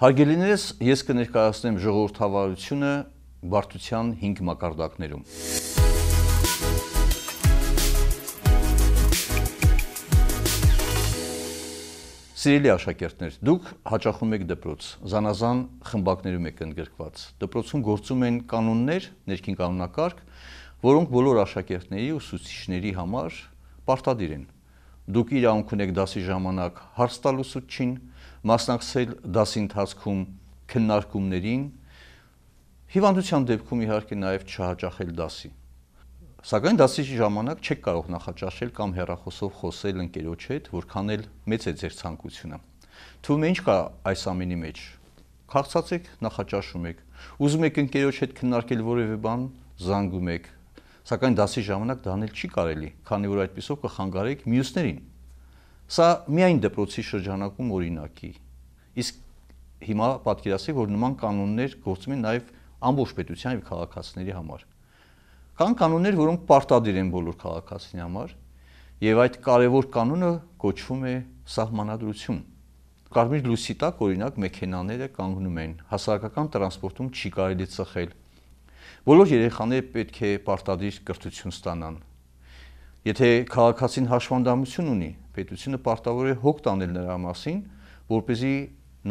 Հարգելիներս, ես կներկայացնեմ ժողովրդավարությունը բարդության 5 մակարդակներում։ Սիրելի աշակերտներ, դուք հաճախում եք դպրոց, զանազան խմբակներում եք ընդգրկված։ Դպրոցում գործում են կանոններ, ներքին կանոնակարգ, որոնք բոլոր աշակերտների ուսուցիչների համար պարտադիր են։ Դուք իրավունք ունեք դասի ժամանակ հարց տալ ուսուցչին, մասնակցել դասի ընթացքում քննարկումներին, հիվանդության դեպքում իհարկե նաև չհաճախել դասի։ Սակայն դասի ժամանակ չեք կարող նախաճաշել կամ հեռախոսով խոսել ընկերոջ հետ, որքան էլ մեծ է ձեր ցանկությունը։ Թվում է ինչ կա այս ամենի մեջ։ Խաղացած եք, նախաճաշում եք, ուզում եք ընկերոջ հետ քննարկել որևէ բան, զանգում եք, սակայն դասի ժամանակ դա անել չի կարելի, քանի որ այդպեսով կխանգարեք մյուսներին։ Սա միայն դպրոցի շրջանակում օրինակի։ Իսկ հիմա պատկերացրեք, որ նման կանոններ գործում են նաև ամբողջ պետության եւ քաղաքացիների համար։ Կան կանոններ, որոնք պարտադիր են բոլոր քաղաքացիների համար, եւ այդ կարևոր կանոնը կոչվում է սահմանադրություն։ Կարմիր լույսի տակ օրինակ մեքենաները կանգնում են, հասարակական տրանսպորտում չի կարելի ծխել։ Բոլոր երեխաները պետք է պարտադիր կրթություն ստանան, Եթե քաղաքացին հաշվանդամություն ունի, պետությունը պարտավոր է հոգ տանել նրա մասին, որ เป զի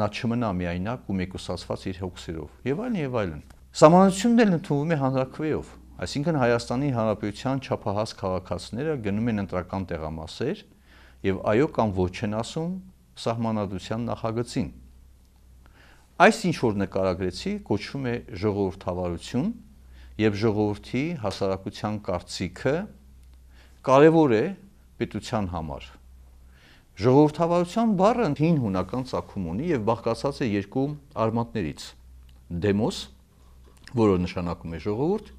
նա չմնա միայնակ ու մեկուսացված իր հոգսերով եւ այլն եւ այլն։ Սամանությունն էլ ընդունվում է հանրակրվեով, այսինքն Հայաստանի Հանրապետության չափահաս քաղաքացիները գնում են ընտրական տեղամասեր եւ այո կամ ոչ են ասում սահմանադրության նախագծին։ Այս ինչ որ նկարագրեցի կոչվում է ժողովրդավարություն եւ ժողովրդի հասարակության կարծիքը կարևոր է պետության համար։ Ժողովրդավարության բառը հին հունական ցակում ունի եւ բաղկացած է երկու արմատներից՝ դեմոս, որը նշանակում է ժողովուրդ,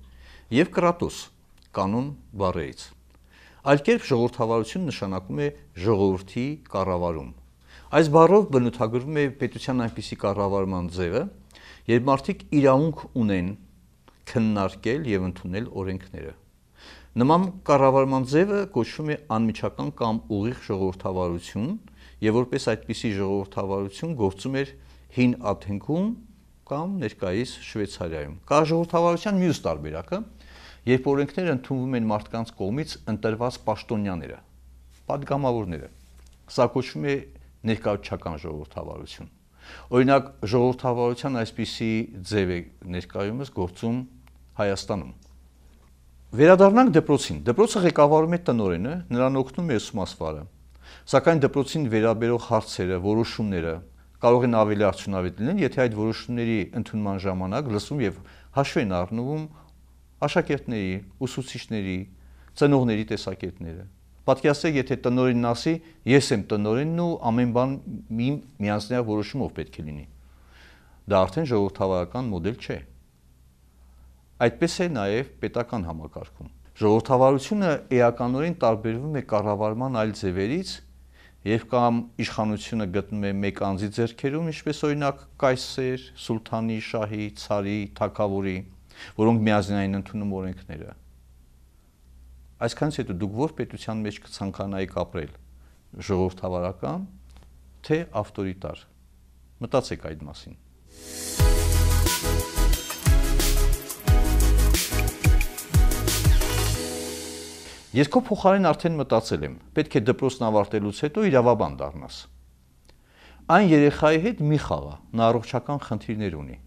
եւ կրատոս, կանոն բառերից։ Այլ կերպ ժողովրդավարություն նշանակում է ժողովրդի կառավարում։ Այս բառով բնութագրվում է պետության այնպիսի կառավարման ձևը, երբ մարդիկ իրավունք ունեն քննարկել եւ ընդունել օրենքները։ Նման կառավարման ձևը կոչվում է անմիջական կամ ուղիղ ժողովրդավարություն, եւ որպես այդպիսի ժողովրդավարություն գործում էր հին Աթենքում կամ ներկայիս Շվեյցարիայում։ Կա ժողովրդավարության մյուս տարբերակը, երբ օրենքները ընդունվում են մարդկանց կողմից ընտրված պաշտոնյաները, падգամավորները։ Սա կոչվում է ներկայացական ժողովրդավարություն։ Օրինակ, ժողովրդավարության այսպիսի ձև է ներկայումս գործում Հայաստանում Վերադառնանք դպրոցին։ Դպրոցը ղեկավարում է տնորենը, նրան օգնում է ուսումասվարը։ Սակայն դպրոցին վերաբերող հարցերը, որոշումները կարող են ավելի արդյունավետ լինել, եթե այդ որոշումների ընդունման ժամանակ լսում եւ հաշվի են առնվում աշակերտների, ուսուցիչների, ծնողների տեսակետները։ Պատկերացրեք, եթե տնորենն ասի, ես եմ տնորենն ու ամեն բան մի միանձնյա որոշումով պետք է լինի։ Դա արդեն ժողովրդավարական մոդել չէ։ Այդպես է նաև պետական համակարգում։ Ժողովրդավարությունը էականորեն տարբերվում է կառավարման այլ ձևերից, երբ կամ իշխանությունը գտնում է մեկ անձի ձեռքերում, ինչպես օրինակ կայսեր, սուլթանի, շահի, ցարի, թակավորի, որոնք միասնային ընդունում օրենքները։ Այսքանից հետո դուք ո՞ր պետության մեջ կցանկանայիք ապրել՝ ժողովրդավարական, թե ավտորիտար։ Մտածեք այդ մասին։ Thank you Ես քո փոխարեն արդեն մտածել եմ, պետք է դպրոցն ավարտելուց հետո իրավաբան դառնաս։ Այն երեխայի հետ մի խաղա, նա առողջական խնդիրներ ունի։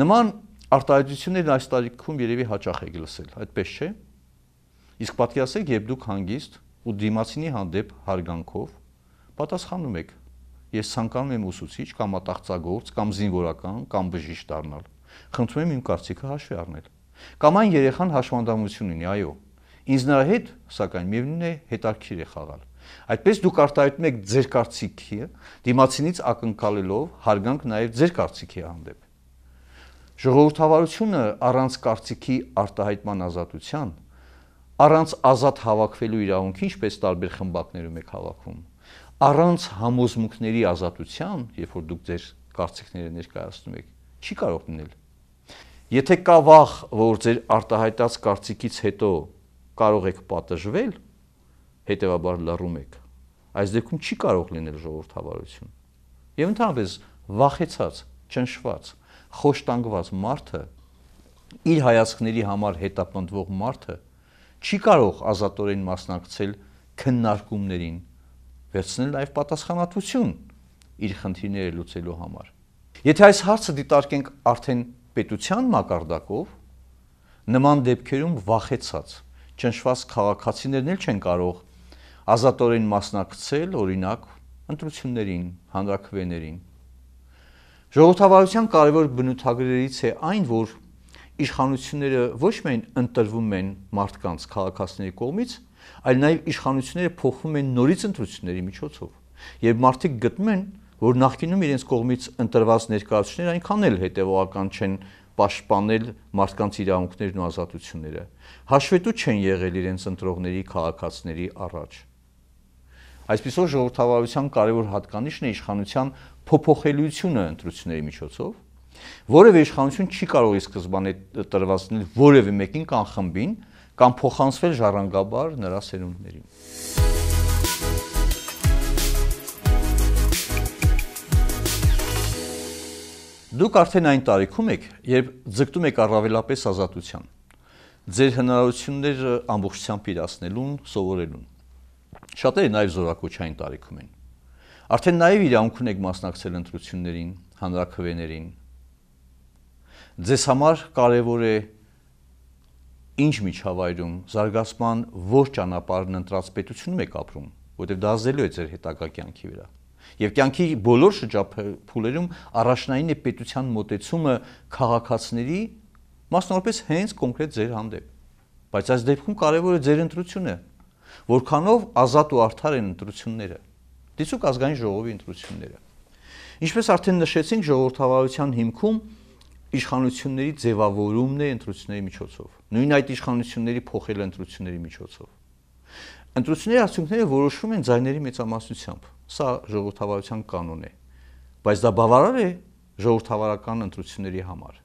Նման արտահայտություններն այս տարիքում երևի հաճախ եք լսել, այդպես չէ։ Իսկ պատկերացեք, երբ դուք հանգիստ ու դիմացինի հանդեպ հարգանքով պատասխանում եք. Ես ցանկանում եմ ուսուցիչ կամ ատաղծագործ կամ զինվորական կամ բժիշկ դառնալ։ Խնդրում եմ իմ կարծիքը հաշվի առնել։ Կամ այն երեխան հաշվանդամություն ունի, այո, Ինձ նրա հետ, սակայն միևնույն է, հետաքրքիր է խաղալ։ Այդպես դուք արտահայտում եք ձեր կարծիքը, դիմացինից ակնկալելով հարգանք նաև ձեր կարծիքի հանդեպ։ Ժողովրդավարությունը առանց կարծիքի արտահայտման ազատության, առանց ազատ հավաքվելու իրավունքի, ինչպես տարբեր խմբակներում եք հավաքում, առանց համոզմունքների ազատության, երբ որ դուք ձեր կարծիքները ներկայացնում եք, չի կարող լինել։ Եթե կա վախ, որ ձեր արտահայտած կարծիքից հետո կարող եք պատժվել, հետեւաբար լռում եք։ Այս դեպքում չի կարող լինել ժողովրդավարություն։ Եվ ընդհանրապես վախեցած, ճնշված, խոշտանգված մարդը իր հայացքների համար հետապնդվող մարդը չի կարող ազատորեն մասնակցել քննարկումներին, վերցնել նաև պատասխանատվություն իր խնդիրները լուծելու համար։ Եթե այս հարցը դիտարկենք արդեն պետության մակարդակով, նման դեպքերում վախեցած ճնշված քաղաքացիներն էլ չեն կարող ազատորեն մասնակցել, օրինակ, ընտրություններին, հանրակրվեներին։ Ժողովրդավարության կարևոր բնութագրերից է այն, որ իշխանությունները ոչ միայն ընտրվում են մարդկանց քաղաքացիների կողմից, այլ նաև իշխանությունները փոխվում են նորից ընտրությունների միջոցով։ Եվ մարդիկ գտնում են, որ նախկինում իրենց կողմից ընտրված ներկայացուցիչները այնքան էլ հետևողական չեն պաշտպանել մարդկանց իրավունքներն ու ազատությունները։ Հաշվետու չեն եղել իրենց ընտրողների քաղաքացիների առաջ։ Այսպիսով ժողովրդավարության կարևոր հատկանիշն է իշխանության փոփոխելիությունը ընտրությունների միջոցով, որևէ իշխանություն չի կարող իսկզբանե տրվածնել որևէ մեկին կամ խմբին կամ փոխանցվել ժառանգաբար նրա սերունդներին։ Դուք արդեն այն տարիքում եք, երբ ձգտում եք առավելապես ազատության։ Ձեր հնարավորությունները ամբողջությամբ իրացնելուն, սովորելուն։ Շատերը նաև զորակոչային տարիքում են։ Արդեն նաև իրանք ունեք մասնակցել ընտրություններին, հանրակրվեներին։ Ձեզ համար կարևոր է ինչ միջավայրում զարգացման ո՞ր ճանապարհն ընտրած պետությունում եք ապրում, որտեղ դա ազդելու է ձեր հետագա կյանքի վրա եւ կյանքի բոլոր շրջափուլերում առաջնային է պետության մոտեցումը քաղաքացիների մասնավորապես հենց կոնկրետ ձեր հանդեպ։ Բայց այս դեպքում կարևորը ձեր ընտրությունը, որքանով ազատ ու արդար են ընտրությունները։ Դիցուք ազգային ժողովի ընտրությունները։ Ինչպես արդեն նշեցինք, ժողովրդավարության հիմքում իշխանությունների ձևավորումն է ընտրությունների միջոցով։ Նույն այդ իշխանությունների փոխել ընտրությունների միջոցով։ Ընտրությունների արդյունքները որոշվում են ձայների մեծամասնությամբ։ Սա ժողովրդավարության կանոն է։ Բայց դա բավարար է ժողովրդավարական ընտրությունների համար։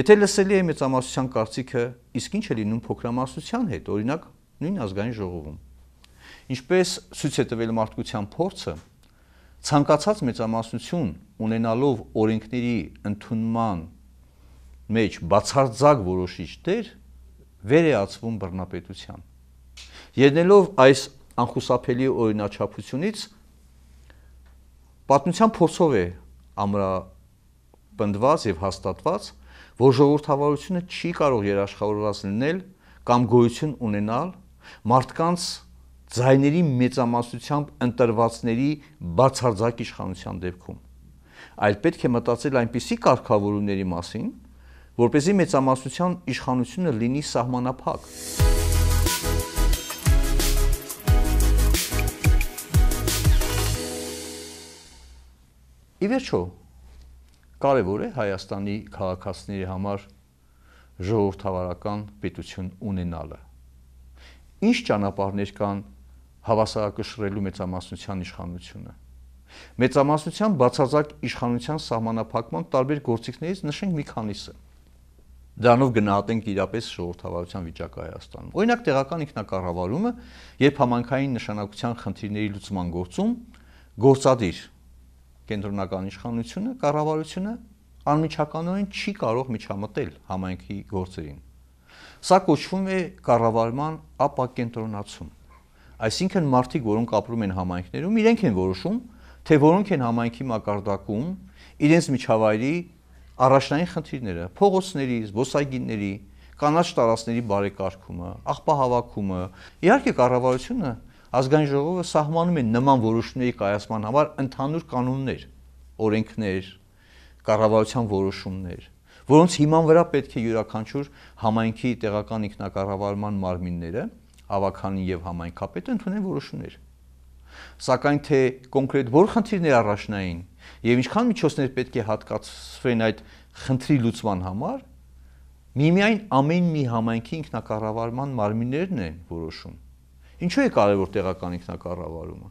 Եթե լսելի է մեծամասնության կարծիքը, իսկ ինչ է լինում փոքրամասնության հետ, օրինակ նույն ազգային ժողովում։ Ինչպես ցույց է տվել մարդկության փորձը, ցանկացած մեծամասնություն ունենալով օրենքների ընդունման մեջ բացարձակ որոշիչ դեր վեր է ացվում բռնապետության։ Ելնելով այս անխուսափելի օրինաչափությունից պատմության փորձով է ամրապնդված եւ հաստատված, որ ժողովրդավարությունը չի կարող երաշխավորված լինել կամ գոյություն ունենալ մարդկանց ձայների մեծամասնությամբ ընտրվածների բացարձակ իշխանության դեպքում։ Այլ պետք է մտածել այնպիսի կարգավորումների մասին, որ เป զի մեծամասնության իշխանությունը լինի սահմանափակ։ Ի վերջո կարևոր է Հայաստանի քաղաքացիների համար ժողովրդավարական պետություն ունենալը։ Ինչ ճանապարհներ կան հավասարակշռելու մեծամասնության իշխանությունը։ Մեծամասնության բացազատ իշխանության սահմանափակման տարբեր գործիքներից նշենք մի քանիսը։ Դրանով գնահատենք իրապես ժողովրդավարության վիճակը Հայաստանում։ Օրինակ տեղական ինքնակառավարումը, երբ համանքային նշանակության խնդիրների լուծման գործում գործադիր կենտրոնական իշխանությունը, կառավարությունը անմիջականորեն չի կարող միջամտել համայնքի գործերին։ Սա կոչվում է կառավարման ապակենտրոնացում։ Այսինքն մարդիկ, որոնք ապրում են համայնքներում, իրենք են որոշում, թե որոնք են համայնքի մակարդակում իրենց միջավայրի առաջնային խնդիրները, փողոցների, զբոսայգիների, կանաչ տարածքների բարեկարգումը, աղբահավաքումը։ Իհարկե կառավարությունը ազգային ժողովը սահմանում է նման որոշումների կայացման համար ընդհանուր կանոններ, օրենքներ, կառավարության որոշումներ, որոնց հիման վրա պետք է յուրաքանչյուր համայնքի տեղական ինքնակառավարման մարմինները, ավականին եւ համայնքապետը ընդունեն որոշումներ։ Սակայն թե կոնկրետ որ խնդիրներ առաջնային եւ ինչքան միջոցներ պետք է հատկացվեն այդ խնդրի լուծման համար, միմիայն ամեն մի համայնքի ինքնակառավարման մարմիններն են որոշում։ Ինչու է կարևոր տեղական ինքնակառավարումը։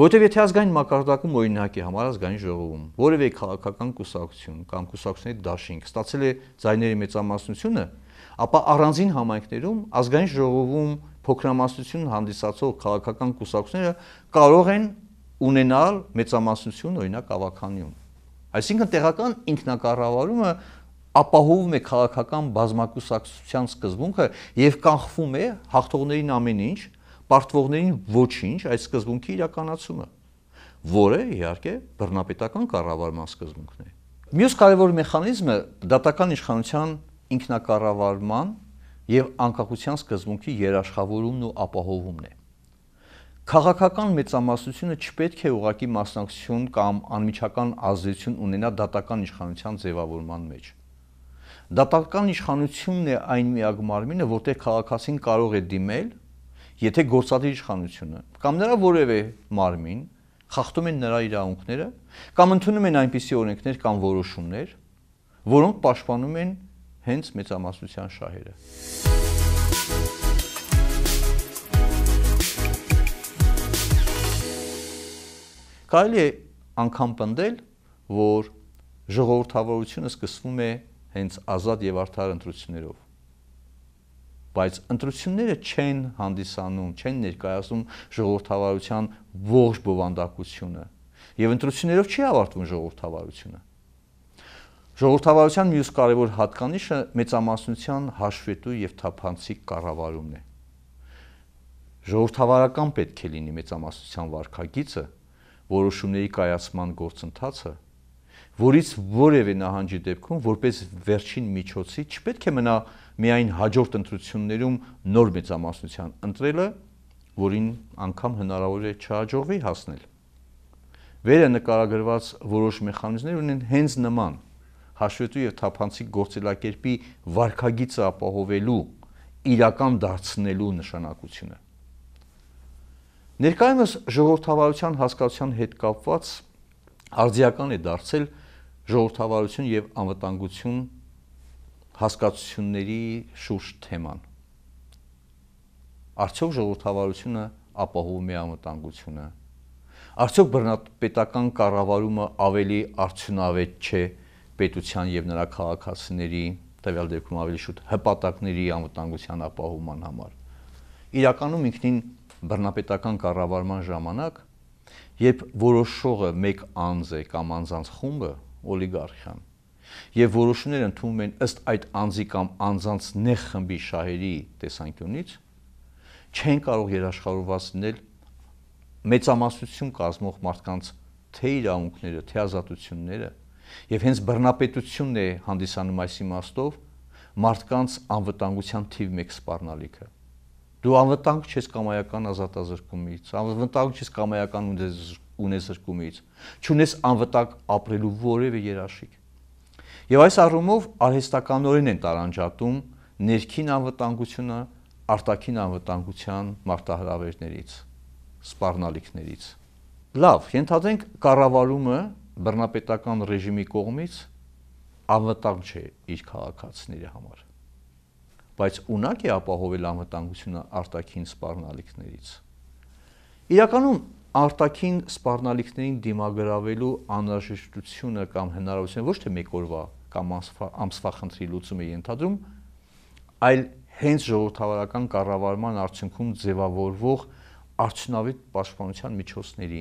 Որտեւ եթե ազգային մակարդակում օրինակ է համարազգային ժողովում, որևէ քաղաքական կուսակցություն կամ կուսակցությունների դաշինք ստացել է ձայների մեծամասնությունը, ապա առանձին համայնքներում ազգային ժողովում փոքրամասնություն հանդիսացող քաղաքական կուսակցությունները կարող են ունենալ մեծամասնություն օրինակ ավականիում։ Այսինքն տեղական ինքնակառավարումը ապահովում է քաղաքական բազմակուսակցության սկզբունքը եւ կանխվում է հաղթողներին ամեն ինչ, պարտվողներին ոչինչ այդ սկզբունքի իրականացումը, որը իհարկե բռնապետական կառավարման սկզբունքն է։ Մյուս կարևոր մեխանիզմը դատական իշխանության ինքնակառավարման եւ անկախության սկզբունքի երաշխավորումն ու ապահովումն է։ Քաղաքական մեծամասնությունը չպետք է ուղակի մասնակցություն կամ անմիջական ազդեցություն ունենա դատական իշխանության ձևավորման մեջ։ Դատական իշխանությունն է այն միակ մարմինը, որտեղ քաղաքացին կարող է դիմել Եթե գործադիր իշխանությունը կամ նրա որևէ մարմին խախտում են նրա իրավունքները կամ ընդունում են այնպիսի օրենքներ կամ որոշումներ, որոնք պաշտպանում են հենց մեծամասնության շահերը։ Կարելի է անգամ պնդել, որ ժողովրդավարությունը սկսվում է հենց ազատ եւ արդար ընտրություններով բայց ընտրությունները չեն հանդիսանում, չեն ներկայացնում ժողովրդավարության ողջ բովանդակությունը եւ ընտրություններով չի ավարտվում ժողովրդավարությունը։ Ժողովրդավարության մյուս կարևոր հատկանիշը մեծամասնության հաշվետու եւ թափանցիկ կառավարումն է։ Ժողովրդավարական պետք է լինի մեծամասնության վարկագիծը, որոշումների կայացման գործընթացը, որից որևէ նահանջի դեպքում որպես վերջին միջոցի չպետք է մնա միայն հաջորդ ընտրություններում նոր մեծամասնության ընտրելը, որին անգամ հնարավոր է չհաջողվի հասնել։ Վերը նկարագրված որոշ մեխանիզմներ ունեն հենց նման հաշվետու եւ թափանցիկ գործելակերպի վարկագիծը ապահովելու իրական դարձնելու նշանակությունը։ Ներկայումս ժողովրդավարության հասկացության հետ կապված արդիական է դարձել ժողովրդավարություն եւ անվտանգություն հասկացությունների շուրջ թեման։ Արդյոք ժողովրդավարությունը ապահովում է անվտանգությունը։ Արդյոք բռնապետական կառավարումը ավելի արդյունավետ չէ պետության եւ նրա քաղաքացիների, տվյալ դեպքում ավելի շուտ հպատակների անվտանգության ապահովման համար։ Իրականում ինքնին բռնապետական կառավարման ժամանակ երբ որոշողը մեկ անձ է կամ անձանց խումբը, օլիգարխիան եւ որոշումներ ընդունում են ըստ այդ անձի կամ անձանց նեղ խմբի շահերի տեսանկյունից, չեն կարող երաշխավորվածնել մեծամասնություն կազմող մարդկանց թե իրավունքները, թե ազատությունները, եւ հենց բռնապետությունն է հանդիսանում այս իմաստով մարդկանց անվտանգության թիվ 1 սպառնալիքը։ Դու անվտանգ չես կամայական ազատազրկումից, անվտանգ չես կամայական ունեզրկումից, չունես անվտանգ ապրելու որևէ երաշխիք։ Եվ այս առումով արհեստականորեն են տարանջատում ներքին անվտանգությունը արտաքին անվտանգության մարտահրավերներից, սպառնալիքներից։ Լավ, ենթադրենք կառավարումը բռնապետական ռեժիմի կողմից անվտանգ չէ իր քաղաքացիների համար։ Բայց ունակ է ապահովել անվտանգությունը արտաքին սպառնալիքներից։ Իրականում արտաքին սպառնալիքներին դիմագրավելու անհրաժեշտությունը կամ հնարավորությունը ոչ թե մեկ օրվա կամ ամսվա խնդրի լուծումը ենթադրում, այլ հենց ժողովրդավարական կառավարման արդյունքում ձևավորվող արդյունավետ պաշտպանության միջոցների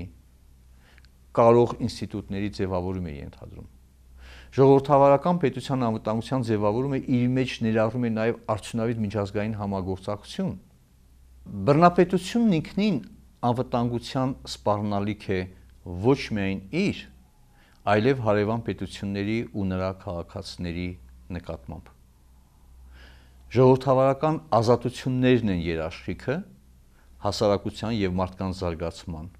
կարող ինստիտուտների ձևավորում է ենթադրում։ Ժողովրդավարական պետության անվտանգության ձևավորումը իր մեջ ներառում է նաև արդյունավետ միջազգային համագործակցություն։ Բռնապետությունն ինքնին անվտանգության սպառնալիք է ոչ միայն իր, այլև հարևան պետությունների ու նրա քաղաքացիների նկատմամբ։ Ժողովրդավարական ազատություններն են երաշխիքը հասարակության եւ մարդկանց զարգացման